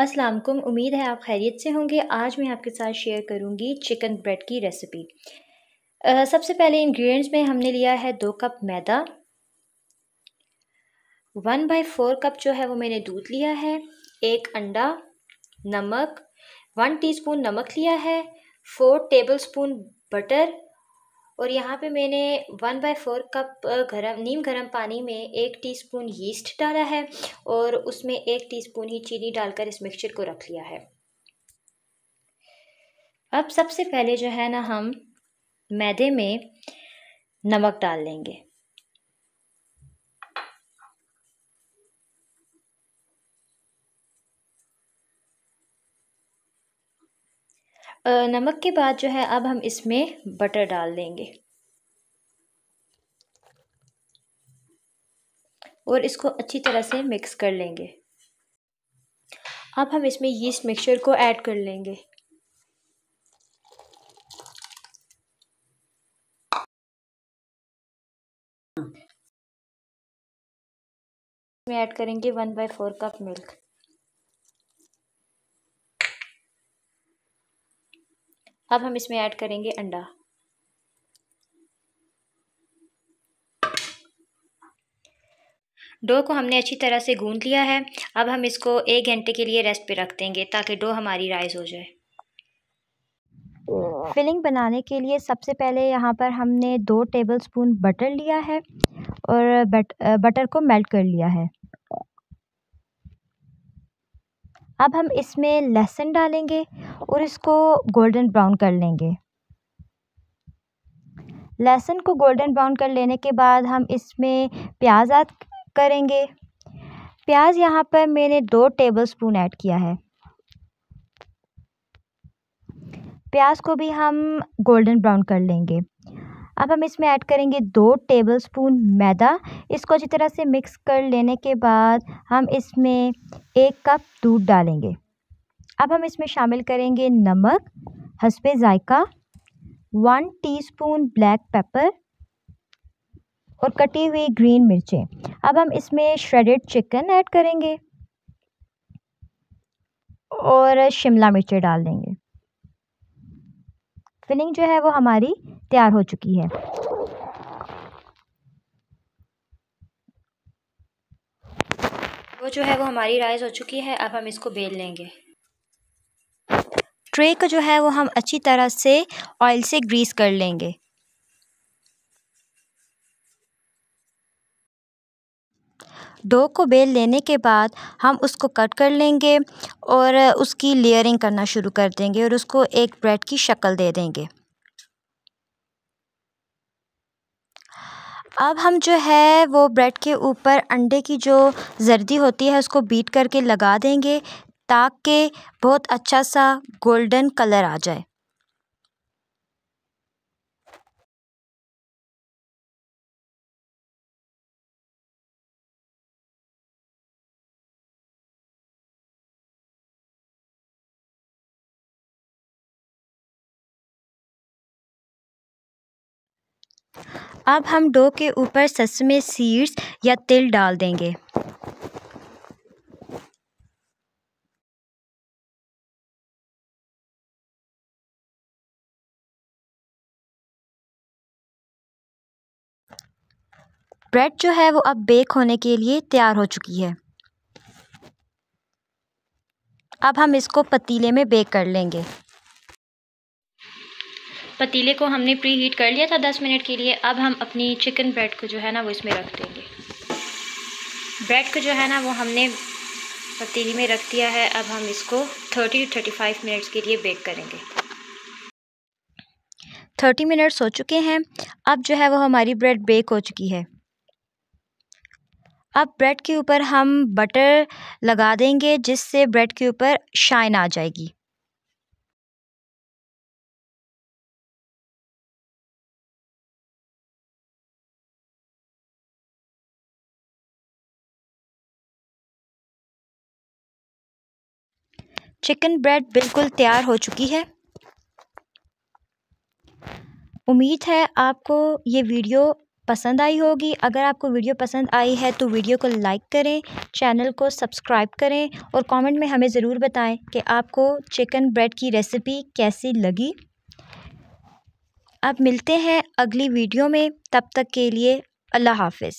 असलम उम्मीद है आप खैरियत से होंगे आज मैं आपके साथ शेयर करूंगी चिकन ब्रेड की रेसिपी सबसे पहले इंग्रेडिएंट्स में हमने लिया है दो कप मैदा वन बाई फोर कप जो है वो मैंने दूध लिया है एक अंडा नमक वन टीस्पून नमक लिया है फोर टेबलस्पून बटर और यहाँ पे मैंने वन बाय फोर कप गरम नीम गरम पानी में एक टीस्पून यीस्ट डाला है और उसमें एक टीस्पून ही चीनी डालकर इस मिक्सचर को रख लिया है अब सबसे पहले जो है ना हम मैदे में नमक डाल लेंगे नमक के बाद जो है अब हम इसमें बटर डाल देंगे और इसको अच्छी तरह से मिक्स कर लेंगे अब हम इसमें यीस्ट मिक्सचर को ऐड कर लेंगे ऐड करेंगे one by four cup milk अब हम इसमें ऐड करेंगे अंडा डो को हमने अच्छी तरह से गूंद लिया है अब हम इसको एक घंटे के लिए रेस्ट पे रख देंगे ताकि डो हमारी राइज हो जाए फिलिंग बनाने के लिए सबसे पहले यहाँ पर हमने दो टेबलस्पून बटर लिया है और बट बटर को मेल्ट कर लिया है अब हम इसमें लहसुन डालेंगे और इसको गोल्डन ब्राउन कर लेंगे लहसुन को गोल्डन ब्राउन कर लेने के बाद हम इसमें प्याज ऐड करेंगे प्याज यहाँ पर मैंने दो टेबल स्पून ऐड किया है प्याज को भी हम गोल्डन ब्राउन कर लेंगे अब हम इसमें ऐड करेंगे दो टेबलस्पून मैदा इसको अच्छी तरह से मिक्स कर लेने के बाद हम इसमें एक कप दूध डालेंगे अब हम इसमें शामिल करेंगे नमक हसबे ज़ायका वन टीस्पून ब्लैक पेपर और कटी हुई ग्रीन मिर्चें अब हम इसमें श्रेडेड चिकन ऐड करेंगे और शिमला मिर्चें डाल देंगे फिलिंग जो है वो हमारी तैयार हो चुकी है वो जो है वो हमारी राइस हो चुकी है अब हम इसको बेल लेंगे ट्रे को जो है वो हम अच्छी तरह से ऑयल से ग्रीस कर लेंगे डो को बेल लेने के बाद हम उसको कट कर लेंगे और उसकी लेयरिंग करना शुरू कर देंगे और उसको एक ब्रेड की शक्ल दे देंगे अब हम जो है वो ब्रेड के ऊपर अंडे की जो जर्दी होती है उसको बीट करके लगा देंगे ताकि बहुत अच्छा सा गोल्डन कलर आ जाए अब हम डो के ऊपर ससमे सीड्स या तिल डाल देंगे ब्रेड जो है वो अब बेक होने के लिए तैयार हो चुकी है अब हम इसको पतीले में बेक कर लेंगे पतीले को हमने प्री हीट कर लिया था दस मिनट के लिए अब हम अपनी चिकन ब्रेड को जो है ना वो इसमें रख देंगे ब्रेड को जो है ना वो हमने पतीली में रख दिया है अब हम इसको thirty two thirty five minutes के लिए बेक करेंगे थर्टी मिनट्स हो चुके हैं अब जो है वो हमारी ब्रेड बेक हो चुकी है अब ब्रेड के ऊपर हम बटर लगा देंगे जिससे ब्रेड के ऊपर शाइन आ जाएगी चिकन ब्रेड बिल्कुल तैयार हो चुकी है उम्मीद है आपको ये वीडियो पसंद आई होगी अगर आपको वीडियो पसंद आई है तो वीडियो को लाइक करें चैनल को सब्सक्राइब करें और कमेंट में हमें ज़रूर बताएं कि आपको चिकन ब्रेड की रेसिपी कैसी लगी अब मिलते हैं अगली वीडियो में तब तक के लिए अल्लाह हाफिज़